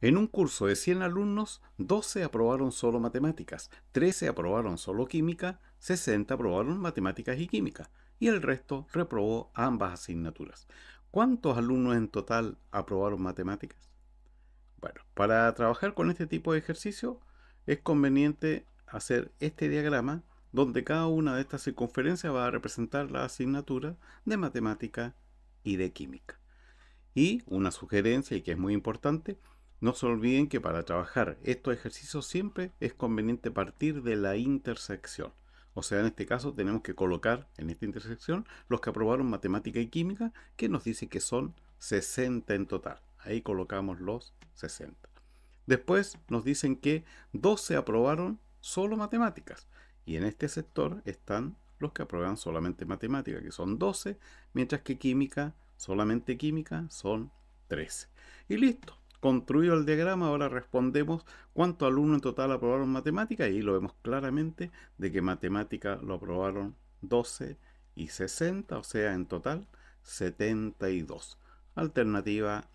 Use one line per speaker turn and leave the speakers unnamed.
En un curso de 100 alumnos, 12 aprobaron solo matemáticas, 13 aprobaron solo química, 60 aprobaron matemáticas y química, y el resto reprobó ambas asignaturas. ¿Cuántos alumnos en total aprobaron matemáticas? Bueno, para trabajar con este tipo de ejercicio es conveniente hacer este diagrama donde cada una de estas circunferencias va a representar la asignatura de matemática y de química. Y una sugerencia y que es muy importante, no se olviden que para trabajar estos ejercicios siempre es conveniente partir de la intersección. O sea, en este caso tenemos que colocar en esta intersección los que aprobaron matemática y química, que nos dice que son 60 en total. Ahí colocamos los 60. Después nos dicen que 12 aprobaron solo matemáticas. Y en este sector están los que aprueban solamente matemática, que son 12, mientras que química, solamente química, son 13. Y listo construido el diagrama, ahora respondemos cuántos alumnos en total aprobaron matemática y ahí lo vemos claramente de que matemática lo aprobaron 12 y 60, o sea, en total 72. Alternativa